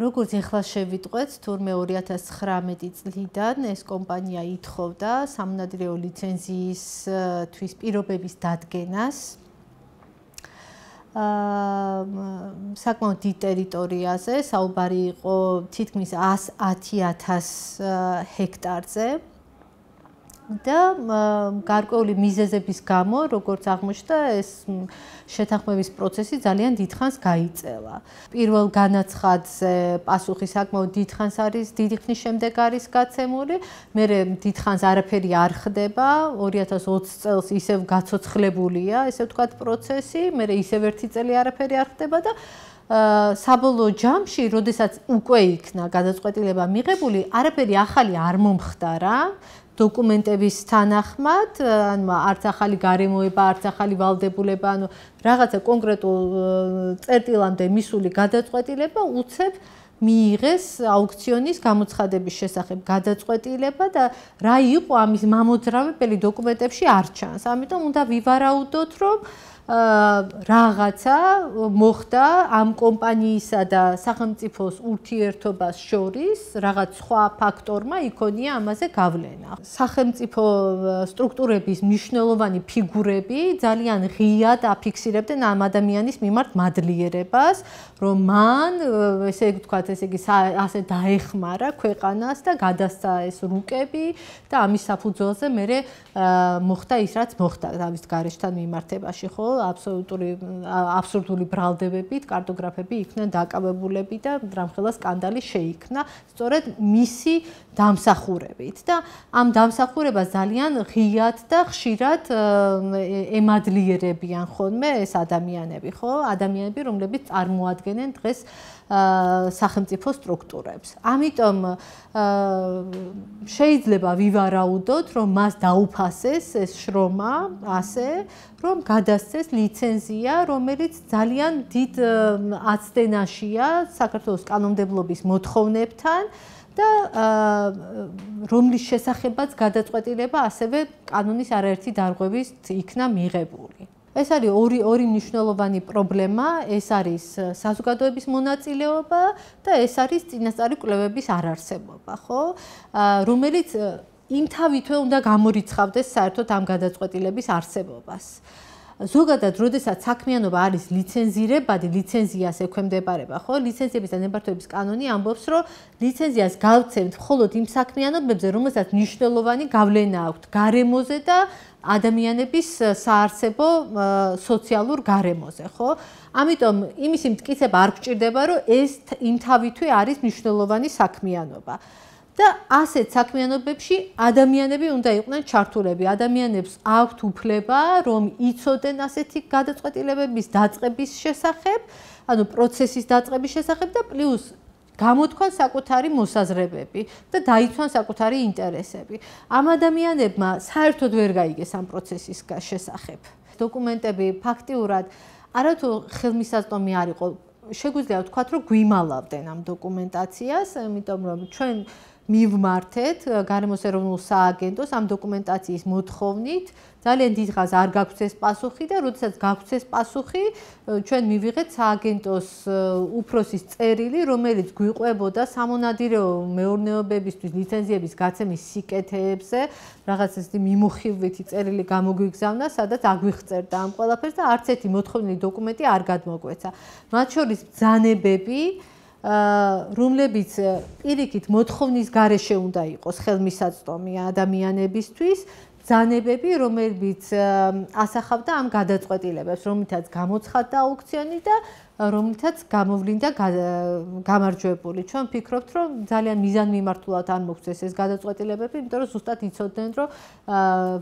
როგორც ახლა შევიტყვეთ, თურმე 2019 წლიდან ეს კომპანია ითხოვდა სამნადირეო ლიცენზიის თვის პირობების დადგენას. აა საკმაოდ დიდ ტერიტორიაზე, საუბარი იყო თითქმის 110.000 ჰექტარზე. აა და გარკვეული მიზეზების გამო, როგორც აღმოჩნდა, ეს შეთანხმების პროცესი ძალიან დიდხანს გაიწელა. პირველ განაცხადზე პასუხი საკმაოდ დიდხანს არის, დიდი ხნის შემდეგ არის გაცემული. მე დიდხანს არაფერი არ ხდება. 2020 წელს ისევ გაцоცხლებულია, ესე ვთქვა პროცესი. მე ისევ ერთი წელი არაფერი არ ხდება და აა საბოლოო ჯამში, როდესაც უკვე იქნა გადაწყვეტილება მიღებული, არაფერი ახალი არ მომხდარა. დოკუმენტების თანახმად, э, ანუ არც ახალი გარემოება, არც ახალი ვალდებულება, ანუ რაღაცა კონკრეტულ э, წერტილამდე მისული გადაწყვეტილება უცებ მიიღეს აუქციონის გამოცხადების შესახებ გადაწყვეტილება და რა იყო ამის მამოძრავებელი დოკუმენტებში არ ჩანს. ამიტომ უნდა ვივარაუდოთ, რომ აა რაღაცა მოხდა ამ კომპანიისა და სახელმწიფოს ურთიერთობას შორის, რაღაც სხვა ფაქტორმა იქონია ამაზე გავლენა. სახელმწიფო სტრუქტურების მნიშვნელოვანი ფიგურები ძალიან ღიად აფიქსირებდნენ ამ ადამიანის მიმართ მადლიერებას, რომ მან ესე ვთქვათ, ესე იგი ასე დაეხმარა ქვეყანას და გადასცა ეს რუკები და ამის საფუძველზე მე მოხდა ის რაც მოხდა ამის გარეშთან მიმართებაში ხო აბსოლუტური აბსურდული ბრალდებებით კარტოგრაფები იქნა დაკავებულები და რამხელა სკანდალი შეიქმნა სწორედ მისი დამსახურებით და ამ დამსახურება ძალიან ღიად და ხშირად ემადლიერებიან ხოლმე ეს ადამიანები ხო ადამიანები რომლებიც წარმოადგენენ დღეს აა სახელმწიფო სტრუქტურებს. ამიტომ შეიძლება ვივარაუდოთ, რომ მას დაუფასეს ეს შრომა, ასე, რომ გადასცეს ლიცენზია, რომელიც ძალიან დიდ აცდენაშია საქართველოს კანონმდებლობის მოთხოვნებთან. და რომლის შესახებაც გადაწყვეტილება ასევე კანონის არაერთი დარღვევის იქნა მიღებული. ეს არის ორი ორი მნიშვნელოვანი პრობლემა, ეს არის საზოგადოების მონაწილეობა და ეს არის წინასწარი კვლევების არარსებობა, ხო? აა რომელიც იმ თავითვე უნდა გამორიცხავდეს საერთოდ ამ გადაწყვეტილების არსებობას. ზოგადად, როდესაც საქმიანობა არის ლიცენზირებადი, ლიცენზიას ექვემდებარება, ხო? ლიცენზიების და ნებართვების კანონი ამბობს, რომ ლიცენზიას გავცემთ მხოლოდ იმ საქმიანობებზე, რომელსაც მნიშვნელოვანი გავლენა აქვს გარემოზე და ადამიანების საარსებო სოციალურ გარემოზე, ხო? ამიტომ იმის იმткиცება არ გჭირდება, რომ ეს იმ თავითვე არის მნიშვნელოვანი საქმიანობა. და ასეთ საქმიანობებში ადამიანები უნდა იყვნენ ჩართულები. ადამიანებს აქვთ უფლება, რომ იცოდნენ ასეთი გადაწყვეტილებების დაწყების შესახებ, ანუ პროცესის დაწყების შესახებ და პლუს გამოთქვან საკუთარი მოსაზრებები და დაიცვან საკუთარი ინტერესები. ამ ადამიანებმა საერთოდ ვერ გაიგეს ამ პროცესის შესახებ. დოკუმენტები ფაქტიურად არათუ ხელმისაწვდომი არ იყო შეგვიძლია ვთქვა, რომ გვიმალავდნენ ამ დოკუმენტაციას, იმიტომ რომ ჩვენ მივმართეთ გარემოს ეროვნულ სააგენტოს ამ დოკუმენტაციის მოთხოვნით ძალიან დიდხანს არ გაქვს ეს პასუხი და როდესაც გაქვს ეს პასუხი ჩვენ მივიღეთ სააგენტოს უფროსის წერილი რომელიც გვიყვებოდა სამონადირეო მეურნეობებისთვის ლიცენზიების გაცემის სიკეთეებზე რაღაც ესეთი მიმოხილვითი წერილი გამოგვიგზავნა სადაც აგვიღწერდა ამ ყველაფერს და არც ერთი მოთხოვნილი დოკუმენტი არ გადმოგვეცა მათ შორის ბძანებები რომლებიც პირიქით მოთხოვნის გარეშე უნდა იყოს ხელმისაწვდომი ადამიანებისთვის ძანებები, რომელიც э, ასახავდა ამ გადაწყვეტილებებს, რომლითაც გამოცხადდა აუქციონი და э, რომლითაც გამოვლინდა э, გამარჯვებული. ჩვენ ფიქრობთ, რომ ძალიან მიზანმიმართულად არ მოხდეს ეს გადაწყვეტილებები, იმიტომ რომ ზუსტად იცოდნენ, რომ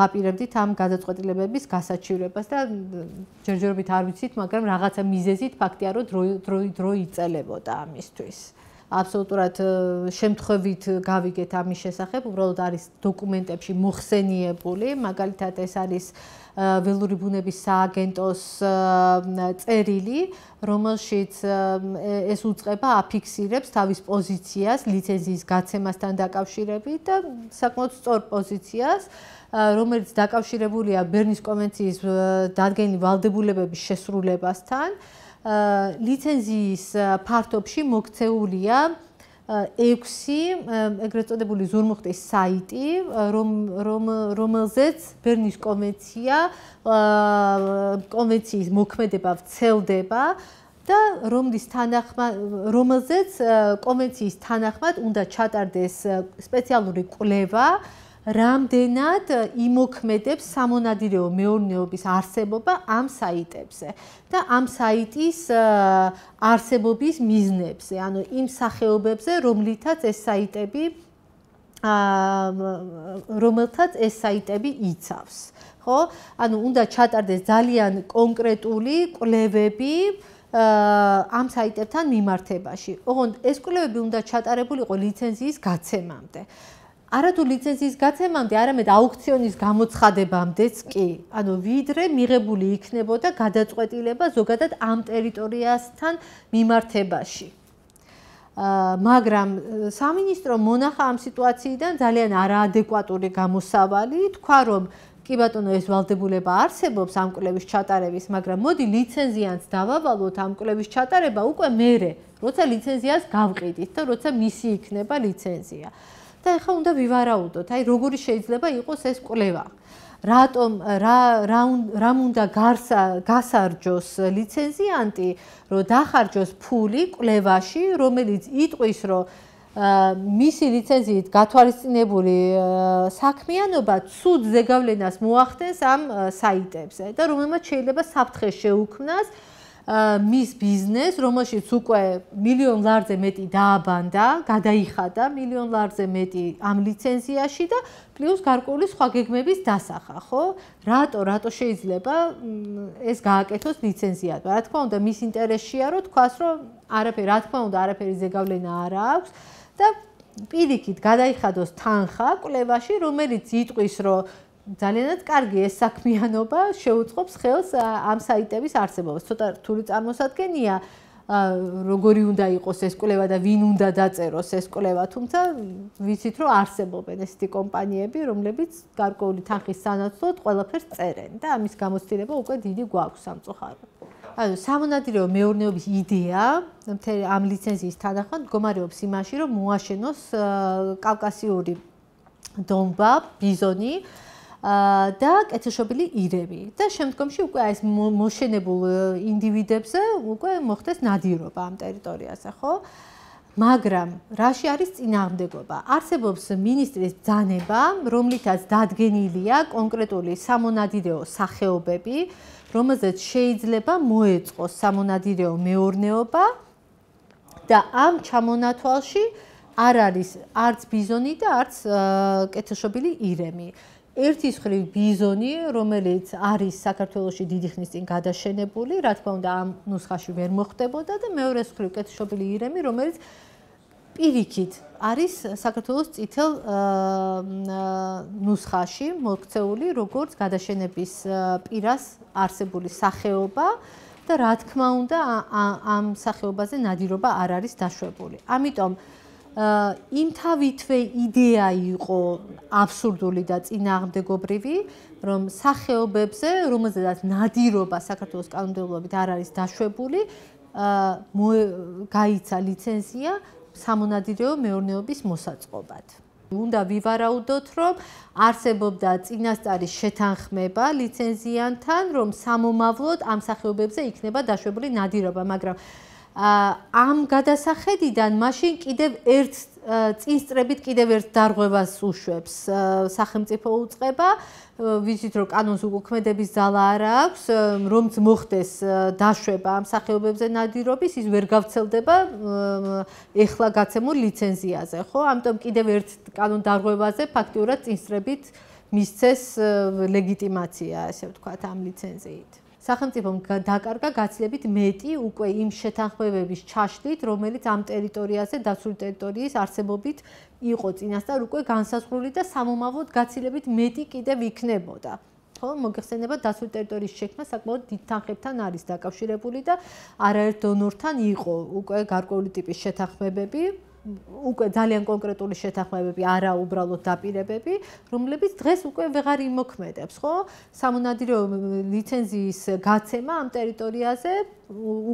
ვაპირებდით ამ გადაწყვეტილებების გასაჩივებას და ჯერჯერობით არ ვიცით, მაგრამ რაღაცა მიზეზით ფაქტია, რომ დრო დრო იწელებოდა ამისთვის. აბსოლუტურად შემთხვევით გავიგეთ ამის შესახებ, უბრალოდ არის დოკუმენტებში მოხსენიებული, მაგალითად ეს არის ველური ბუნების სააგენტოს წერილი, რომელშიც ეს უצება აფიქსირებს თავის პოზიციას ლიცენზიის გაცემასთან დაკავშირებით და საკმაოდ სწორ პოზიციას რომელიც დაკავშირებულია ბერნის კონვენციის დადგენილი ვალდებულებების შესრულებასთან. ლიცენზიის ფართობში მოქცეულია 6 ეგრეთ წოდებული ზურმუხტის საიტი, რომ რომ რომელზეც ბერნის კონვენცია კონვენციის მოქმედება ვრცელდება და რომდის თანახმა რომელზეც კონვენციის თანახმად უნდა ჩატარდეს სპეციალური კვლევა რამდენად იმოქმედებს სამონადირეო მეურნეობის არსებობა ამ საიტებზე და ამ საიტის არსებობის მიზნებზე, ანუ იმ სახეობებზე, რომლითაც ეს საიტები აა რომელთაც ეს საიტები იცავს, ხო? ანუ უნდა ჩატარდეს ძალიან კონკრეტული კვლევები ამ საიტებთან მიმართებაში. ოღონდ ეს კვლევები უნდა ჩატარებულიყო ლიცენზიის გაცემამდე. არათუ ლიცენზიის გაცემამდე, არამედ აუქციონის გამოცხადებამდეც კი, ანუ ვიდრე მიღებული იქნებოდა გადაწყვეტილება ზოგადად ამ ტერიტორიასთან მიმართებაში. აა, მაგრამ სამინისტრო მონახა ამ სიტუაციიდან ძალიან არაადეკვატური გამოსავალი, თქვა რომ კი ბატონო ეს ვალდებულება არსებობს ამ კვლევის ჩატარების, მაგრამ მოდი ლიცენზიანს დავავალოთ ამ კვლევის ჩატარება უკვე მერე, როცა ლიცენზიას გავყიდით და როცა მისი იქნება ლიცენზია. და ახლა უნდა ვივარაუდოთ, აი როგორი შეიძლება იყოს ეს კლევა. რატომ რა რა რამ უნდა გასარჯოს ლიცენზიანტი, რომ დახარჯოს ფული კლევაში, რომელიც იტყვის, რომ მისი ლიცენზიით გათვალისწინებული საქმიანობა ცუდ ზეგავლენას მოახდენს ამ საიტებზე და რომელმაც შეიძლება საფრთხე შეუქმნას მის ბიზნეს, რომელშიც უკვე მილიონ ლარზე მეტი დააბანდა, გადაიხადა მილიონ ლარზე მეტი ამ ლიცენზიაში და პლუს გარკვეული სხვა გეგმების დასახა, ხო? რატო, რატო შეიძლება ეს გააკეთოს ლიცენზიად? რა თქმა უნდა, მის ინტერესშია რომ თქვას, რომ არაფერი, რა თქმა უნდა, არაფერი ზეგავლენა არ აქვს და პირიქით გადაიხადოს თანხა კვლევაში, რომელიც იტყვის, რომ ძალიანაც კარგი ეს საქმიანობა შეუწყობს ხელს ამ საიტების არსებობას. ცოტა რთული წარმოსადგენია, როგორი უნდა იყოს ეს კვლევა და ვინ უნდა დაწეროს ეს კვლევა, თუმცა ვიცით, რომ არსებობენ ესეთი კომპანიები, რომლებიც გარკვეული თანხის სანაცვლოდ ყველაფერს წერენ და ამის გამოცდილება უკვე დიდი გვაქვს სამწუხაროდ. ანუ სამონადირეო მეურნეობის იდეა ამ ლიცენზიის თანახმად მდგომარეობს იმაში, რომ მოაშენოს კავკასიური დონბა, ბიზონი და კეთილშობილი ირევი და შემდგომში უკვე აი ეს მოშენებულ ინდივიდებზე უკვე მოხდეს ნადირობა ამ ტერიტორიაზე, ხო? მაგრამ რაში არის წინააღმდეგობა? არსებობს ministris ძანება, რომლითაც დადგენილია კონკრეტული სამონადირეო სახეობები, რომელზეც შეიძლება მოეწყოს სამონადირეო მეურნეობა და ამ ჩამონათვალში არ არის არც ბიზონი და არც კეთილშობილი ირემი. ერთის ხრი ბიზონი, რომელიც არის საქართველოსში დიდი ხნის წინ გადაშენებული, რა თქმა უნდა, ამ ნუსხაში ვერ მოხვდებოდა და მეორე ხრი უკეთშობილი ირემი, რომელიც პირიქით არის საქართველოს წითელ ნუსხაში მოქცეული, როგორც გადაშენების პირას არსებული სახეობა და რა თქმა უნდა, ამ სახეობაზე ნადირობა არ არის დაშვებული. ამიტომ იმ თავითვე იდეა იყო აბსურდული და წინააღმდეგობრივი, რომ სახეობებზე, რომელზედაც ნადირობა საქართველოს კანონმდებლობით არ არის დაშვებული, გაიცა ლიცენზია სამონადირეო მეურნეობის მოსაწყობად. უნდა ვივარაუდოთ, რომ არსებობდა წინასწარი შეთანხმება ლიცენზიანთან, რომ სამომავლოდ ამ სახეობებზე იქნება დაშვებული ნადირობა, მაგრამ ამ გადასახედიდან მაშინ კიდევ ერთ წინსწრებით კიდევ ერთ დარღვევას უშვებს სახელმწიფო უწება ვიცით რომ კანონს უკუქმედების ძალა არ აქვს რომ მოხდეს დაშვება ამ სახეობებზე ნადირობის ის ვერ გავრცელდება ეხლა გაცემულ ლიცენზიაზე ხო ამიტომ კიდევ ერთ კანონ დარღვევაზე ფაქტიურად წინსწრებით მისცეს ლეგიტიმაცია ასე ვთქვათ ამ ლიცენზიით სახელმწიფომ დაკარგა გაცილებით მეტი უკვე იმ შეთანხმებების ჩაშლით, რომელიც ამ ტერიტორიაზე დაცული ტერიტორიის არსებობით იყო წინასწარ უკვე განსაზღვრული და სამომავლოდ გაცილებით მეტი კიდევ იქნებოდა. ხო, მოიხსენება დაცული ტერიტორიის შექმნა საკმაოდ დიდ თანხებთან არის დაკავშირებული და არაერთ დონორთან იყო უკვე გარკვეული ტიპის შეთანხმებები, უკვე ძალიან კონკრეტული შეთანხმებები, არა უბრალოდ დაპირებები, რომლებიც დღეს უკვე ვეღარ იმოქმედებს, ხო? სამონადირეო ლიცენზიის გაცემა ამ ტერიტორიაზე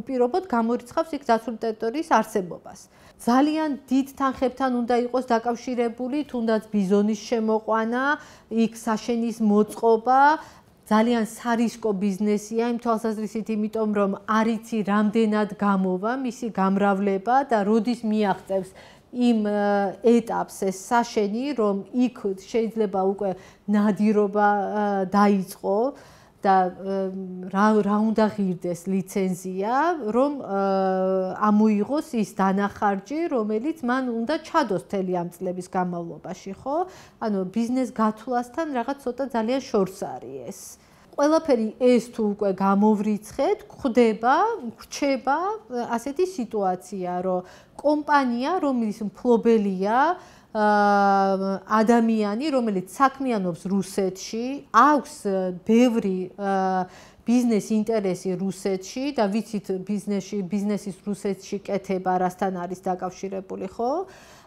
უპირობოდ გამორიცხავს იქ დაცული ტერიტორიის არსებობას. ძალიან დიდ თანხებთან უნდა იყოს დაკავშირებული თუნდაც ბიზონის შემოყვანა, იქ საშენის მოწყობა, ძალიან სარისკო ბიზნესია იმ თვალსაზრისით, იმიტომ რომ არ იცი რამდენად გამოვა მისი გამრავლება და როდის მიაღწევს იმ ეტაპს ეს საშენი, რომ იქ შეიძლება უკვე ნადირობა დაიწყო. და რა რა უნდა ღირდეს ლიცენზია, რომ ამოიღოს ის დანახარჯი, რომელიც მან უნდა ჩადოს მთელი ამ წლების განმავლობაში, ხო? ანუ ბიზნეს გათვლასთან რაღაც ცოტა ძალიან შორს არის ეს. ყველაფერი ეს თუ უკვე გამოვრიცხეთ, ხდება, რჩება ასეთი სიტუაცია, რომ კომპანია, რომელიც მფლობელია ადამიანი, რომელიც საქმიანობს რუსეთში, აქვს э, ბევრი э, ბიზნეს ინტერესი რუსეთში და ვიცით ბიზნესში, ბიზნესის რუსეთში კეთება რასთან არის დაკავშირებული, ხო?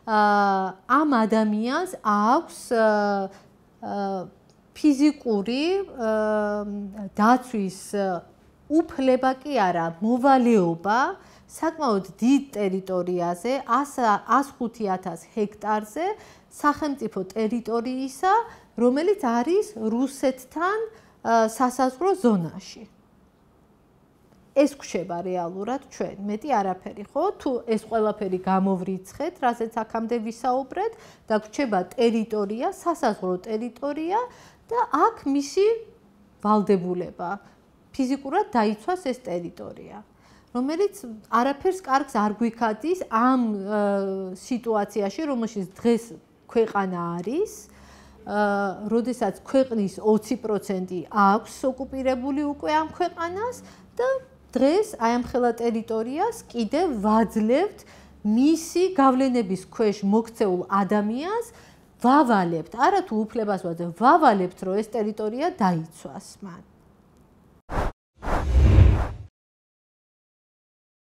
აა ამ ადამიანს აქვს э, ფიზიკური დაცვის უფლება კი არა, მოვალეობა აა საკმაოდ დიდ ტერიტორიაზე 105000 ჰექტარზე სახელმწიფო ტერიტორიისა, რომელიც არის რუსეთთან სასაზღვრო ზონაში. ეს ხდება რეალურად ჩვენ. მეტი არაფერი, ხო? თუ ეს ყველაფერი გამოვრიცხეთ, რასაც აქამდე ვისაუბრეთ, და ხდება ტერიტორია, სასაზღვრო ტერიტორია და აქ მისი valdebuleba. ფიზიკურად დაიცვას ეს ტერიტორია. რომელიც არაფერს კარგს არ გვიქადის ამ სიტუაციაში, რომელშიც დღეს ქვეყანა არის, როდესაც ქვეყნის 20% აქვს ოკუპირებული უკვე ამ ქვეყანას და დღეს აი ამ ხელა ტერიტორიას კიდევ ვაძლევთ მისი გავლენების ქვეშ მოქცეულ ადამიანს ვავალებთ, არა თუ უფლებას ვაძლევთ, ვავალებთ, რომ ეს ტერიტორია დაიცვას მათ.